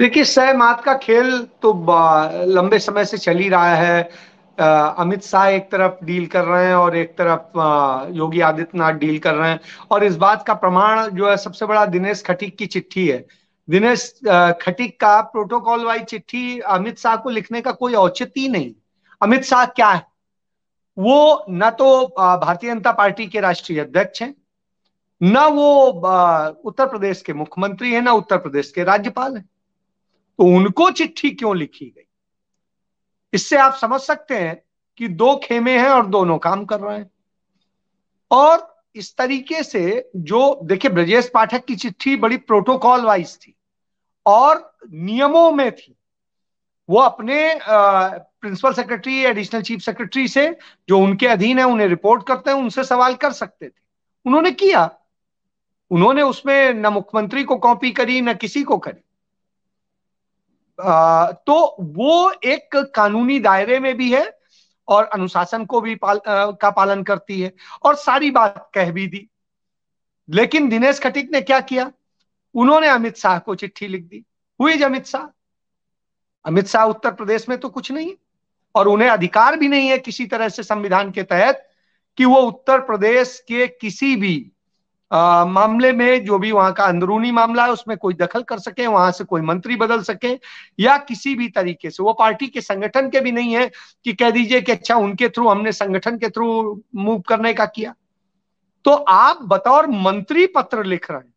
देखिए सहमात का खेल तो लंबे समय से चल ही रहा है अमित शाह एक तरफ डील कर रहे हैं और एक तरफ योगी आदित्यनाथ डील कर रहे हैं और इस बात का प्रमाण जो है सबसे बड़ा दिनेश खटीक की चिट्ठी है दिनेश खटीक का प्रोटोकॉल वाली चिट्ठी अमित शाह को लिखने का कोई औचित्य ही नहीं अमित शाह क्या है वो न तो भारतीय जनता पार्टी के राष्ट्रीय अध्यक्ष हैं न वो उत्तर प्रदेश के मुख्यमंत्री हैं न उत्तर प्रदेश के राज्यपाल हैं तो उनको चिट्ठी क्यों लिखी गई इससे आप समझ सकते हैं कि दो खेमे हैं और दोनों काम कर रहे हैं और इस तरीके से जो देखिए ब्रजेश पाठक की चिट्ठी बड़ी प्रोटोकॉल वाइज थी और नियमों में थी वो अपने principal secretary additional chief secretary से जो उनके अधीन है उन्हें रिपोर्ट करते हैं उनसे सवाल कर सकते थे उन्होंने किया उन्होंने उसमें न मुख्यमंत्री को कॉपी करी न किसी को करी तो वो एक कानूनी दायरे में भी है और अनुशासन को भी पाल, आ, का पालन करती है और सारी बात कह भी दी लेकिन दिनेश खटिक ने क्या किया उन्होंने अमित शाह को चिट्ठी लिख दी हुई अमित शाह अमित शाह उत्तर प्रदेश में तो कुछ नहीं और उन्हें अधिकार भी नहीं है किसी तरह से संविधान के तहत कि वो उत्तर प्रदेश के किसी भी मामले में जो भी वहां का अंदरूनी मामला है उसमें कोई दखल कर सके वहां से कोई मंत्री बदल सके या किसी भी तरीके से वो पार्टी के संगठन के भी नहीं है कि कह दीजिए कि अच्छा उनके थ्रू हमने संगठन के थ्रू मूव करने का किया तो आप बतौर मंत्री पत्र लिख रहे हैं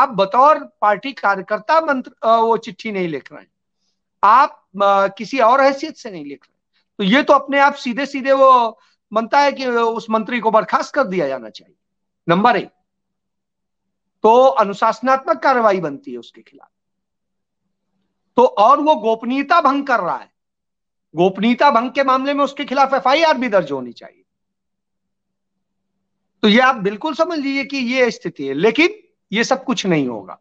आप बतौर पार्टी कार्यकर्ता मंत्र वो चिट्ठी नहीं लिख रहे हैं आप किसी और हैसियत से नहीं लिख रहे तो ये तो अपने आप सीधे सीधे वो मनता है कि उस मंत्री को बर्खास्त कर दिया जाना चाहिए नंबर एक तो अनुशासनात्मक कार्रवाई बनती है उसके खिलाफ तो और वो गोपनीयता भंग कर रहा है गोपनीयता भंग के मामले में उसके खिलाफ एफआईआर भी दर्ज होनी चाहिए तो ये आप बिल्कुल समझ लीजिए कि ये स्थिति है लेकिन ये सब कुछ नहीं होगा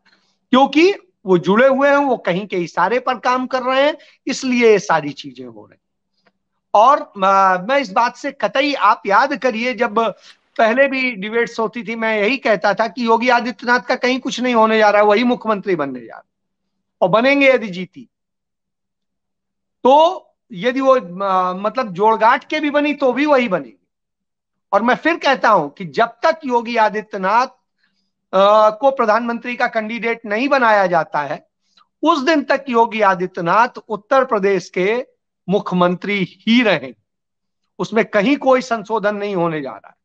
क्योंकि वो जुड़े हुए हैं वो कहीं के इशारे पर काम कर रहे हैं इसलिए ये सारी चीजें हो रही और मैं इस बात से कतई आप याद करिए जब पहले भी डिबेट्स होती थी मैं यही कहता था कि योगी आदित्यनाथ का कहीं कुछ नहीं होने जा रहा है वही मुख्यमंत्री बनने जा रहा और बनेंगे यदि जीती तो यदि वो आ, मतलब जोड़गाट के भी बनी तो भी वही बनेगी और मैं फिर कहता हूं कि जब तक योगी आदित्यनाथ को प्रधानमंत्री का कैंडिडेट नहीं बनाया जाता है उस दिन तक योगी आदित्यनाथ उत्तर प्रदेश के मुख्यमंत्री ही रहे उसमें कहीं कोई संशोधन नहीं होने जा रहा है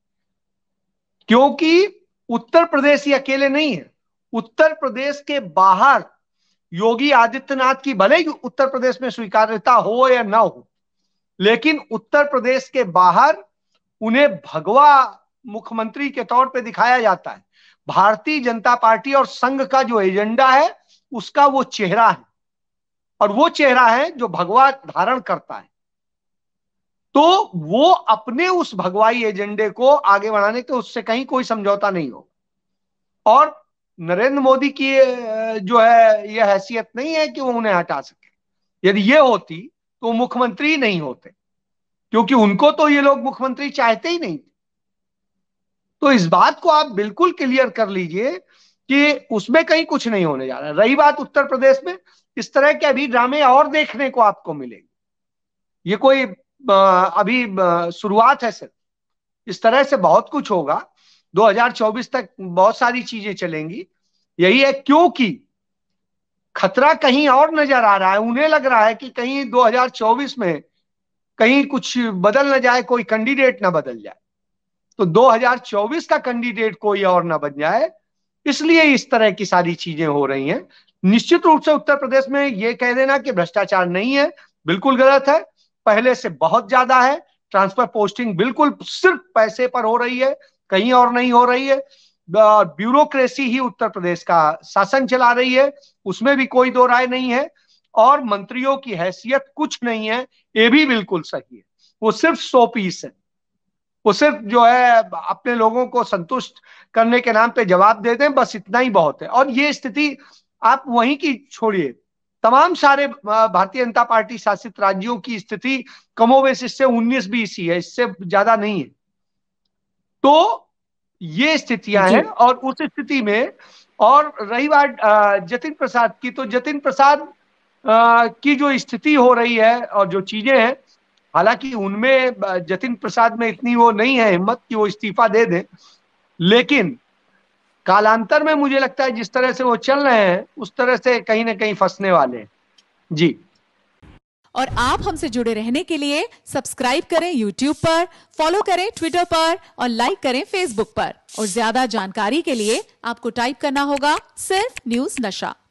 क्योंकि उत्तर प्रदेश ही अकेले नहीं है उत्तर प्रदेश के बाहर योगी आदित्यनाथ की भले ही उत्तर प्रदेश में स्वीकार्यता हो या ना हो लेकिन उत्तर प्रदेश के बाहर उन्हें भगवा मुख्यमंत्री के तौर पे दिखाया जाता है भारतीय जनता पार्टी और संघ का जो एजेंडा है उसका वो चेहरा है और वो चेहरा है जो भगवा धारण करता है तो वो अपने उस भगवाई एजेंडे को आगे बढ़ाने के उससे कहीं कोई समझौता नहीं हो और नरेंद्र मोदी की जो है यह हैसियत नहीं है कि वो उन्हें हटा सके यदि ये होती तो मुख्यमंत्री नहीं होते क्योंकि उनको तो ये लोग मुख्यमंत्री चाहते ही नहीं थे तो इस बात को आप बिल्कुल क्लियर कर लीजिए कि उसमें कहीं कुछ नहीं होने जा रहा रही बात उत्तर प्रदेश में इस तरह के अभी ड्रामे और देखने को आपको मिलेंगे ये कोई अभी शुरुआत है सर इस तरह से बहुत कुछ होगा 2024 तक बहुत सारी चीजें चलेंगी यही है क्योंकि खतरा कहीं और नजर आ रहा है उन्हें लग रहा है कि कहीं 2024 में कहीं कुछ बदल ना जाए कोई कैंडिडेट ना बदल जाए तो 2024 का कैंडिडेट कोई और ना बन जाए इसलिए इस तरह की सारी चीजें हो रही हैं निश्चित रूप से उत्तर प्रदेश में यह कह देना कि भ्रष्टाचार नहीं है बिल्कुल गलत है पहले से बहुत ज्यादा है ट्रांसफर पोस्टिंग बिल्कुल सिर्फ पैसे पर हो रही है कहीं और नहीं हो रही है ब्यूरोक्रेसी ही उत्तर प्रदेश का शासन चला रही है उसमें भी कोई दो राय नहीं है और मंत्रियों की हैसियत कुछ नहीं है ये भी बिल्कुल सही है वो सिर्फ सो पीस है वो सिर्फ जो है अपने लोगों को संतुष्ट करने के नाम पे जवाब देते हैं बस इतना ही बहुत है और ये स्थिति आप वहीं की छोड़िए तमाम सारे भारतीय जनता पार्टी शासित राज्यों की स्थिति कमोवेश इससे उन्नीस बीस ही है इससे ज्यादा नहीं है तो ये स्थितियां हैं और उस स्थिति में और रही बात जतिन प्रसाद की तो जतिन प्रसाद की जो स्थिति हो रही है और जो चीजें हैं हालांकि उनमें जतिन प्रसाद में इतनी वो नहीं है हिम्मत कि वो इस्तीफा दे दें लेकिन कालांतर में मुझे लगता है जिस तरह से वो चल रहे हैं उस तरह से कहीं ना कहीं फंसने वाले जी और आप हमसे जुड़े रहने के लिए सब्सक्राइब करें यूट्यूब पर फॉलो करें ट्विटर पर और लाइक करें फेसबुक पर और ज्यादा जानकारी के लिए आपको टाइप करना होगा सिर्फ न्यूज नशा